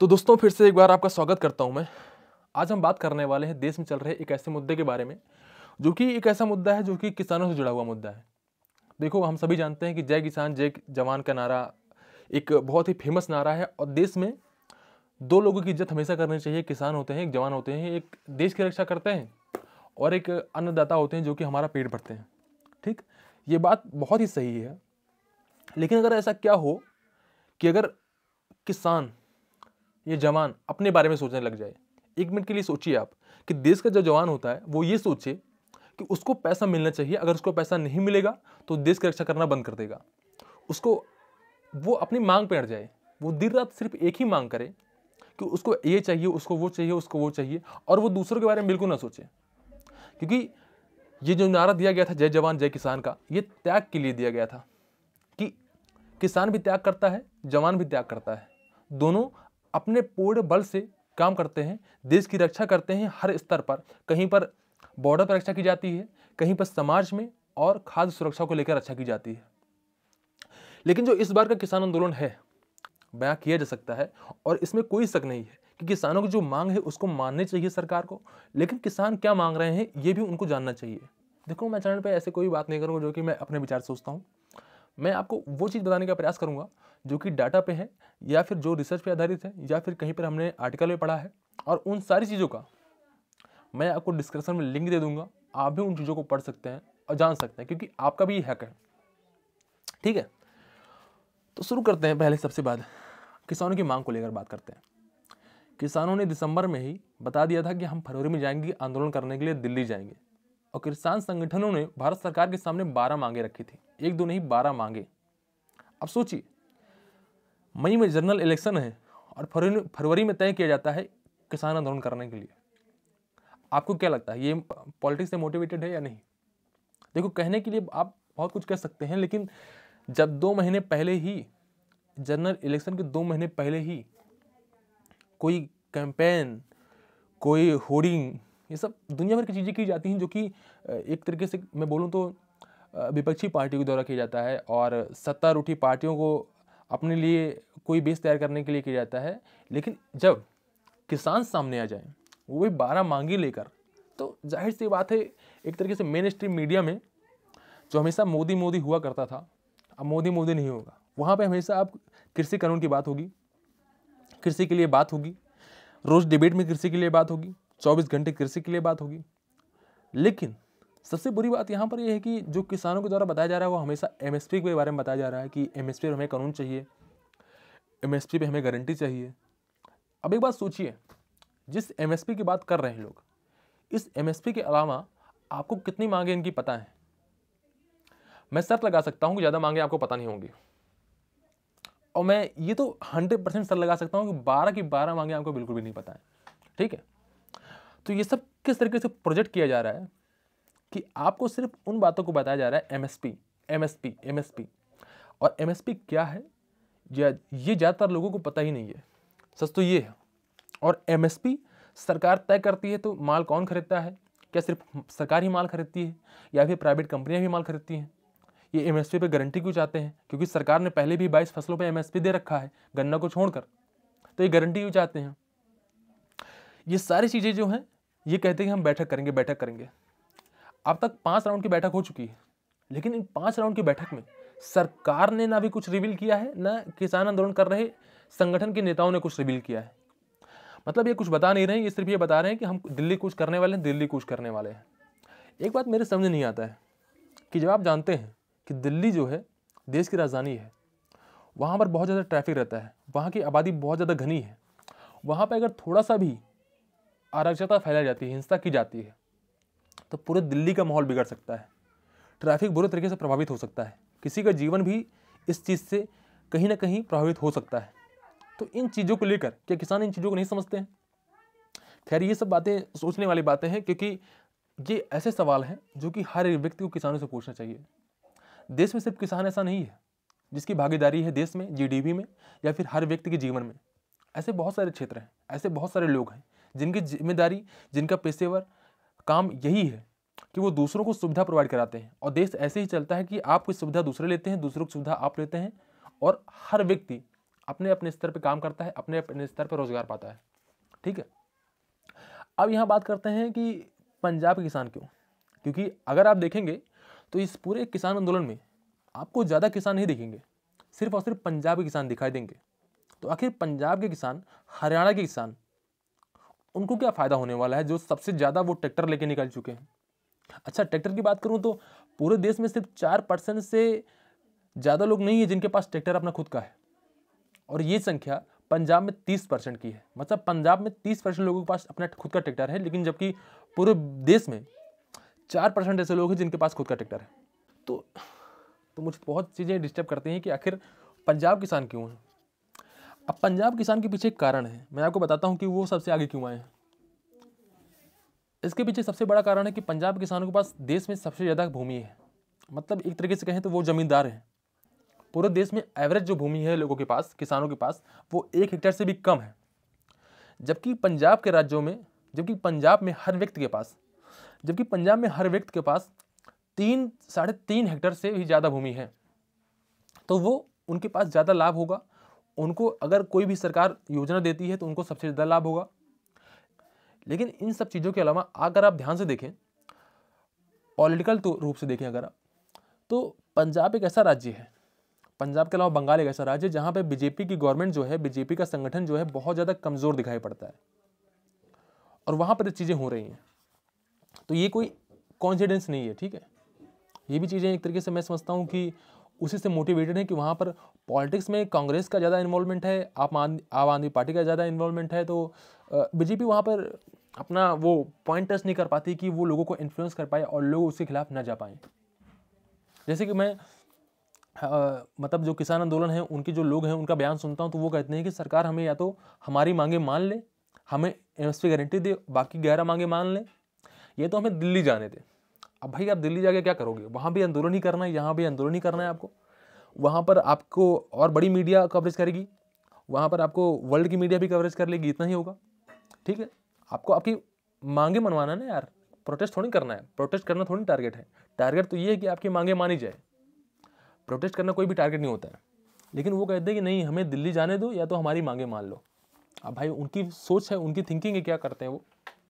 तो दोस्तों फिर से एक बार आपका स्वागत करता हूं मैं आज हम बात करने वाले हैं देश में चल रहे एक ऐसे मुद्दे के बारे में जो कि एक ऐसा मुद्दा है जो कि किसानों से जुड़ा हुआ मुद्दा है देखो हम सभी जानते हैं कि जय किसान जय जवान का नारा एक बहुत ही फेमस नारा है और देश में दो लोगों की इज्जत हमेशा करनी चाहिए किसान होते हैं एक जवान होते हैं एक देश की रक्षा करते हैं और एक अन्नदाता होते हैं जो कि हमारा पेट भरते हैं ठीक ये बात बहुत ही सही है लेकिन अगर ऐसा क्या हो कि अगर किसान ये जवान अपने बारे में सोचने लग जाए एक मिनट के लिए सोचिए आप कि देश का जो जवान होता है वो ये सोचे कि उसको पैसा मिलना चाहिए अगर उसको पैसा नहीं मिलेगा तो देश की रक्षा करना बंद कर देगा उसको वो अपनी मांग पर अड़ जाए वो दिन रात सिर्फ एक ही मांग करे कि उसको ये चाहिए उसको वो चाहिए उसको वो चाहिए और वो दूसरों के बारे में बिल्कुल ना सोचे क्योंकि ये जो नारा दिया गया था जय जवान जय किसान का ये त्याग के लिए दिया गया था कि किसान भी त्याग करता है जवान भी त्याग करता है दोनों अपने पूर्ण बल से काम करते हैं देश की रक्षा करते हैं हर स्तर पर कहीं पर बॉर्डर पर रक्षा की जाती है कहीं पर समाज में और खाद्य सुरक्षा को लेकर रक्षा की जाती है लेकिन जो इस बार का किसान आंदोलन है बयां किया जा सकता है और इसमें कोई शक नहीं है कि किसानों की जो मांग है उसको माननी चाहिए सरकार को लेकिन किसान क्या मांग रहे हैं ये भी उनको जानना चाहिए देखो मैं चैनल पर ऐसे कोई बात नहीं करूँगा जो कि मैं अपने विचार सोचता हूँ मैं आपको वो चीज़ बताने का प्रयास करूँगा जो कि डाटा पे है या फिर जो रिसर्च पे आधारित है या फिर कहीं पर हमने आर्टिकल में पढ़ा है और उन सारी चीज़ों का मैं आपको डिस्क्रिप्शन में लिंक दे दूंगा आप भी उन चीज़ों को पढ़ सकते हैं और जान सकते हैं क्योंकि आपका भी हैक है ठीक है तो शुरू करते हैं पहले सबसे बाद किसानों की मांग को लेकर बात करते हैं किसानों ने दिसंबर में ही बता दिया था कि हम फरवरी में जाएंगे आंदोलन करने के लिए दिल्ली जाएंगे और किसान संगठनों ने भारत सरकार के सामने बारह मांगे रखी थी एक दो नहीं बारह मांगे अब सोचिए मई में जनरल इलेक्शन है और फरवरी में तय किया जाता है किसान आंदोलन करने के लिए आपको क्या लगता है ये पॉलिटिक्स से मोटिवेटेड है या नहीं देखो कहने के लिए आप बहुत कुछ कह सकते हैं लेकिन जब दो महीने पहले ही जनरल इलेक्शन के दो महीने पहले ही कोई कैंपेन कोई होर्डिंग ये सब दुनिया भर की चीज़ें की जाती हैं जो कि एक तरीके से मैं बोलूँ तो विपक्षी पार्टियों के द्वारा किया जाता है और सत्तारूढ़ी पार्टियों को अपने लिए कोई बेस तैयार करने के लिए किया जाता है लेकिन जब किसान सामने आ जाए वो भी बारह मांगी लेकर तो जाहिर सी बात है एक तरीके से मेन स्ट्रीम मीडिया में जो हमेशा मोदी मोदी हुआ करता था अब मोदी मोदी नहीं होगा वहाँ पे हमेशा अब कृषि कानून की बात होगी कृषि के लिए बात होगी रोज़ डिबेट में कृषि के लिए बात होगी चौबीस घंटे कृषि के लिए बात होगी लेकिन सबसे बुरी बात यहाँ पर यह है कि जो किसानों के द्वारा बताया जा रहा है वो हमेशा एम के बारे में बताया जा रहा है कि एम एस हमें कानून चाहिए एम पे हमें गारंटी चाहिए अब एक बात सोचिए जिस एम की बात कर रहे हैं लोग इस एम के अलावा आपको कितनी मांगे इनकी पता है मैं शर्त लगा सकता हूँ कि ज़्यादा मांगे आपको पता नहीं होंगी और मैं ये तो हंड्रेड परसेंट सर लगा सकता हूँ कि बारह की बारह मांगे आपको बिल्कुल भी नहीं पता है ठीक है तो ये सब किस तरीके से प्रोजेक्ट किया जा रहा है कि आपको सिर्फ उन बातों को बताया जा रहा है एमएसपी एमएसपी एमएसपी और एमएसपी क्या है या ये ज़्यादातर लोगों को पता ही नहीं है सच तो ये है और एमएसपी सरकार तय करती है तो माल कौन खरीदता है क्या सिर्फ सरकार ही माल खरीदती है या फिर प्राइवेट कंपनियां भी माल खरीदती हैं ये पी पर गारंटी क्यों चाहते हैं क्योंकि सरकार ने पहले भी 22 फसलों पे एम दे रखा है गन्ना को छोड़कर तो ये गारंटी क्यों चाहते हैं ये सारी चीज़ें जो हैं ये कहते हैं कि हम बैठक करेंगे बैठक करेंगे अब तक पाँच राउंड की बैठक हो चुकी है लेकिन इन पाँच राउंड की बैठक में सरकार ने ना भी कुछ रिवील किया है ना किसान आंदोलन कर रहे संगठन के नेताओं ने कुछ रिवील किया है मतलब ये कुछ बता नहीं रहे हैं ये सिर्फ ये बता रहे हैं कि हम दिल्ली कुछ करने वाले हैं दिल्ली कुछ करने वाले हैं एक बात मेरे समझ नहीं आता है कि जब आप जानते हैं कि दिल्ली जो है देश की राजधानी है वहाँ पर बहुत ज़्यादा ट्रैफिक रहता है वहाँ की आबादी बहुत ज़्यादा घनी है वहाँ पर अगर थोड़ा सा भी आरक्षता फैलाई जाती है हिंसा की जाती है तो पूरे दिल्ली का माहौल बिगड़ सकता है ट्रैफिक बुरे तरीके से प्रभावित हो सकता है किसी का जीवन भी इस चीज़ से कहीं ना कहीं प्रभावित हो सकता है तो इन चीज़ों को लेकर क्या किसान इन चीज़ों को नहीं समझते हैं खैर ये सब बातें सोचने वाली बातें हैं क्योंकि ये ऐसे सवाल हैं जो कि हर व्यक्ति को किसानों से पूछना चाहिए देश में सिर्फ किसान ऐसा नहीं है जिसकी भागीदारी है देश में जीडीपी में या फिर हर व्यक्ति के जीवन में ऐसे बहुत सारे क्षेत्र हैं ऐसे बहुत सारे लोग हैं जिनकी जिम्मेदारी जिनका पेशेवर काम यही है कि वो दूसरों को सुविधा प्रोवाइड कराते हैं और देश ऐसे ही चलता है कि आप कुछ सुविधा दूसरे लेते हैं दूसरों की सुविधा आप लेते हैं और हर व्यक्ति अपने अपने स्तर पर काम करता है अपने अपने स्तर पर रोजगार पाता है ठीक है अब यहाँ बात करते हैं कि पंजाब के किसान क्यों क्योंकि अगर आप देखेंगे तो इस पूरे किसान आंदोलन में आपको ज़्यादा किसान नहीं दिखेंगे सिर्फ और सिर्फ पंजाब के किसान दिखाई देंगे तो आखिर पंजाब के किसान हरियाणा के किसान उनको क्या फ़ायदा होने वाला है जो सबसे ज़्यादा वो ट्रैक्टर लेके निकल चुके हैं अच्छा ट्रैक्टर की बात करूँ तो पूरे देश में सिर्फ चार परसेंट से ज़्यादा लोग नहीं है जिनके पास ट्रैक्टर अपना खुद का है और ये संख्या पंजाब में तीस परसेंट की है मतलब पंजाब में तीस परसेंट लोगों के पास अपना खुद का ट्रैक्टर है लेकिन जबकि पूरे देश में चार परसेंट ऐसे लोग हैं जिनके पास खुद का ट्रैक्टर है तो तो मुझे बहुत चीज़ें डिस्टर्ब करती हैं कि आखिर पंजाब किसान क्यों है अब पंजाब किसान के पीछे एक कारण है मैं आपको बताता हूँ कि वो सबसे आगे क्यों आए हैं इसके पीछे सबसे बड़ा कारण है कि पंजाब किसानों के पास देश में सबसे ज़्यादा भूमि है मतलब एक तरीके से कहें तो वो ज़मींदार हैं पूरे देश में एवरेज जो भूमि है लोगों के पास किसानों के पास वो एक हेक्टेयर से भी कम है जबकि पंजाब के राज्यों में जबकि पंजाब में हर व्यक्ति के पास जबकि पंजाब में हर व्यक्ति के पास तीन साढ़े तीन हेक्टेयर से भी ज़्यादा भूमि है तो वो उनके पास ज़्यादा लाभ होगा उनको अगर कोई भी सरकार योजना देती है तो उनको सबसे ज़्यादा लाभ होगा लेकिन इन सब चीज़ों के अलावा अगर आप ध्यान से देखें पॉलिटिकल तो रूप से देखें अगर आप तो पंजाब एक ऐसा राज्य है पंजाब के अलावा बंगाल एक ऐसा राज्य है जहाँ पर बीजेपी की गवर्नमेंट जो है बीजेपी का संगठन जो है बहुत ज़्यादा कमज़ोर दिखाई पड़ता है और वहाँ पर चीज़ें हो रही हैं तो ये कोई कॉन्फिडेंस नहीं है ठीक है ये भी चीज़ें एक तरीके से मैं समझता हूँ कि उसी से मोटिवेटेड हैं कि वहाँ पर पॉलिटिक्स में कांग्रेस का ज़्यादा इन्वॉल्वमेंट है आप आम आदमी पार्टी का ज़्यादा इन्वॉल्वमेंट है तो बीजेपी वहाँ पर अपना वो पॉइंट टच नहीं कर पाती कि वो लोगों को इन्फ्लुएंस कर पाए और लोग उसके खिलाफ ना जा पाएँ जैसे कि मैं आ, मतलब जो किसान आंदोलन है उनके जो लोग हैं उनका बयान सुनता हूँ तो वो कहते हैं कि सरकार हमें या तो हमारी मांगे मान ले हमें एम गारंटी दे बाकी ग्यारह मांगे मान लें ये तो हमें दिल्ली जाने दें अब भाई आप दिल्ली जाके क्या करोगे वहाँ भी आंदोलन ही करना है यहाँ भी आंदोलन ही करना है आपको वहाँ पर आपको और बड़ी मीडिया कवरेज करेगी वहाँ पर आपको वर्ल्ड की मीडिया भी कवरेज कर लेगी इतना ही होगा ठीक है आपको आपकी मांगे मनवाना ना यार प्रोटेस्ट थोड़ी करना है प्रोटेस्ट करना थोड़ी टारगेट है टारगेट तो ये है कि आपकी मांगे मानी जाए प्रोटेस्ट करना कोई भी टारगेट नहीं होता है लेकिन वो कहते हैं कि नहीं हमें दिल्ली जाने दो या तो हमारी मांगे मान लो अब भाई उनकी सोच है उनकी थिंकिंग है क्या करते हैं वो